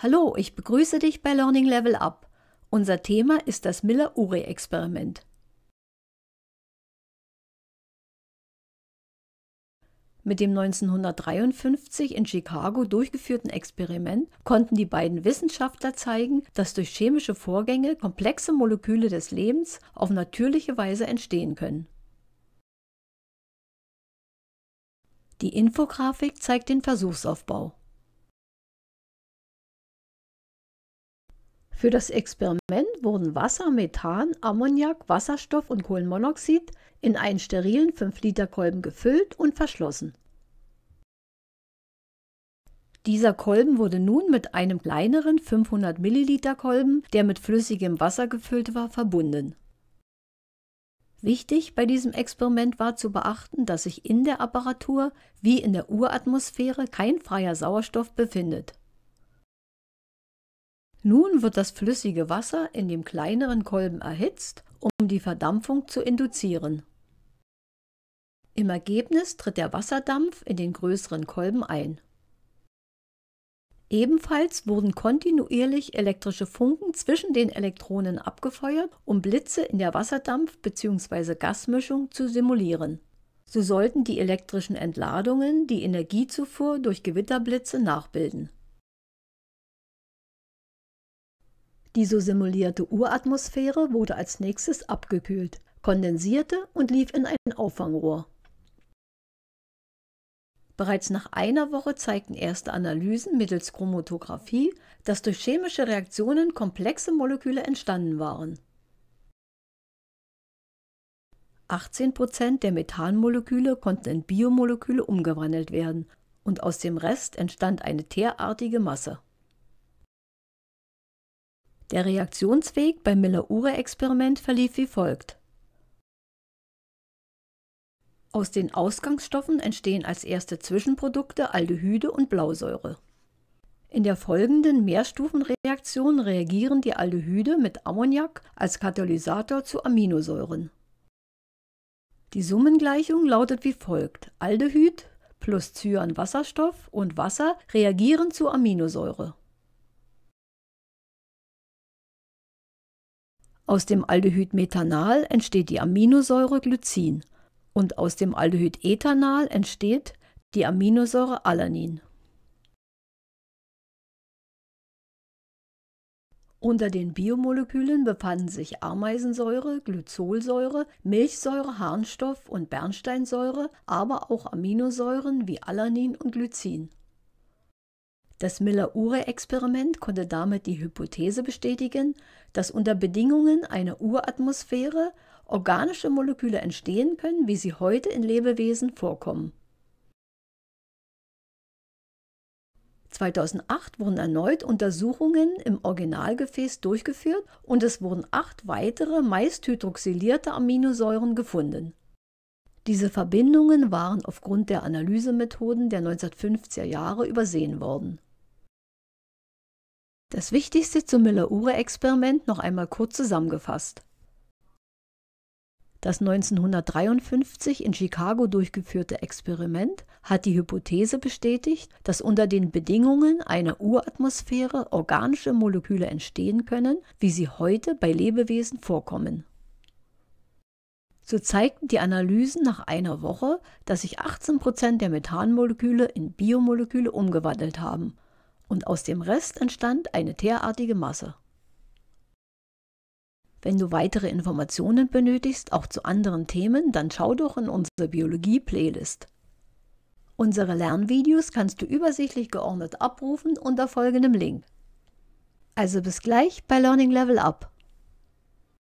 Hallo, ich begrüße dich bei Learning Level Up. Unser Thema ist das Miller-Urey-Experiment. Mit dem 1953 in Chicago durchgeführten Experiment konnten die beiden Wissenschaftler zeigen, dass durch chemische Vorgänge komplexe Moleküle des Lebens auf natürliche Weise entstehen können. Die Infografik zeigt den Versuchsaufbau. Für das Experiment wurden Wasser, Methan, Ammoniak, Wasserstoff und Kohlenmonoxid in einen sterilen 5-Liter-Kolben gefüllt und verschlossen. Dieser Kolben wurde nun mit einem kleineren 500 Milliliter Kolben, der mit flüssigem Wasser gefüllt war, verbunden. Wichtig bei diesem Experiment war zu beachten, dass sich in der Apparatur wie in der Uratmosphäre kein freier Sauerstoff befindet. Nun wird das flüssige Wasser in dem kleineren Kolben erhitzt, um die Verdampfung zu induzieren. Im Ergebnis tritt der Wasserdampf in den größeren Kolben ein. Ebenfalls wurden kontinuierlich elektrische Funken zwischen den Elektronen abgefeuert, um Blitze in der Wasserdampf- bzw. Gasmischung zu simulieren. So sollten die elektrischen Entladungen die Energiezufuhr durch Gewitterblitze nachbilden. Die so simulierte Uratmosphäre wurde als nächstes abgekühlt, kondensierte und lief in ein Auffangrohr. Bereits nach einer Woche zeigten erste Analysen mittels Chromatographie, dass durch chemische Reaktionen komplexe Moleküle entstanden waren. 18 der Methanmoleküle konnten in Biomoleküle umgewandelt werden und aus dem Rest entstand eine teerartige Masse. Der Reaktionsweg beim Miller-Ure-Experiment verlief wie folgt. Aus den Ausgangsstoffen entstehen als erste Zwischenprodukte Aldehyde und Blausäure. In der folgenden Mehrstufenreaktion reagieren die Aldehyde mit Ammoniak als Katalysator zu Aminosäuren. Die Summengleichung lautet wie folgt: Aldehyd plus Cyanwasserstoff und Wasser reagieren zu Aminosäure. Aus dem Aldehyd Methanal entsteht die Aminosäure Glycin und aus dem Aldehyd Ethanal entsteht die Aminosäure Alanin. Unter den Biomolekülen befanden sich Ameisensäure, Glyzolsäure, Milchsäure, Harnstoff und Bernsteinsäure, aber auch Aminosäuren wie Alanin und Glycin das Miller-Ure-Experiment konnte damit die Hypothese bestätigen, dass unter Bedingungen einer Uratmosphäre organische Moleküle entstehen können, wie sie heute in Lebewesen vorkommen. 2008 wurden erneut Untersuchungen im Originalgefäß durchgeführt und es wurden acht weitere meist hydroxylierte Aminosäuren gefunden. Diese Verbindungen waren aufgrund der Analysemethoden der 1950er Jahre übersehen worden das Wichtigste zum Miller-Ure-Experiment noch einmal kurz zusammengefasst. Das 1953 in Chicago durchgeführte Experiment hat die Hypothese bestätigt, dass unter den Bedingungen einer Uratmosphäre organische Moleküle entstehen können, wie sie heute bei Lebewesen vorkommen. So zeigten die Analysen nach einer Woche, dass sich 18% der Methanmoleküle in Biomoleküle umgewandelt haben und aus dem Rest entstand eine derartige Masse. Wenn du weitere Informationen benötigst, auch zu anderen Themen, dann schau doch in unsere Biologie-Playlist. Unsere Lernvideos kannst du übersichtlich geordnet abrufen unter folgendem Link. Also bis gleich bei Learning Level Up.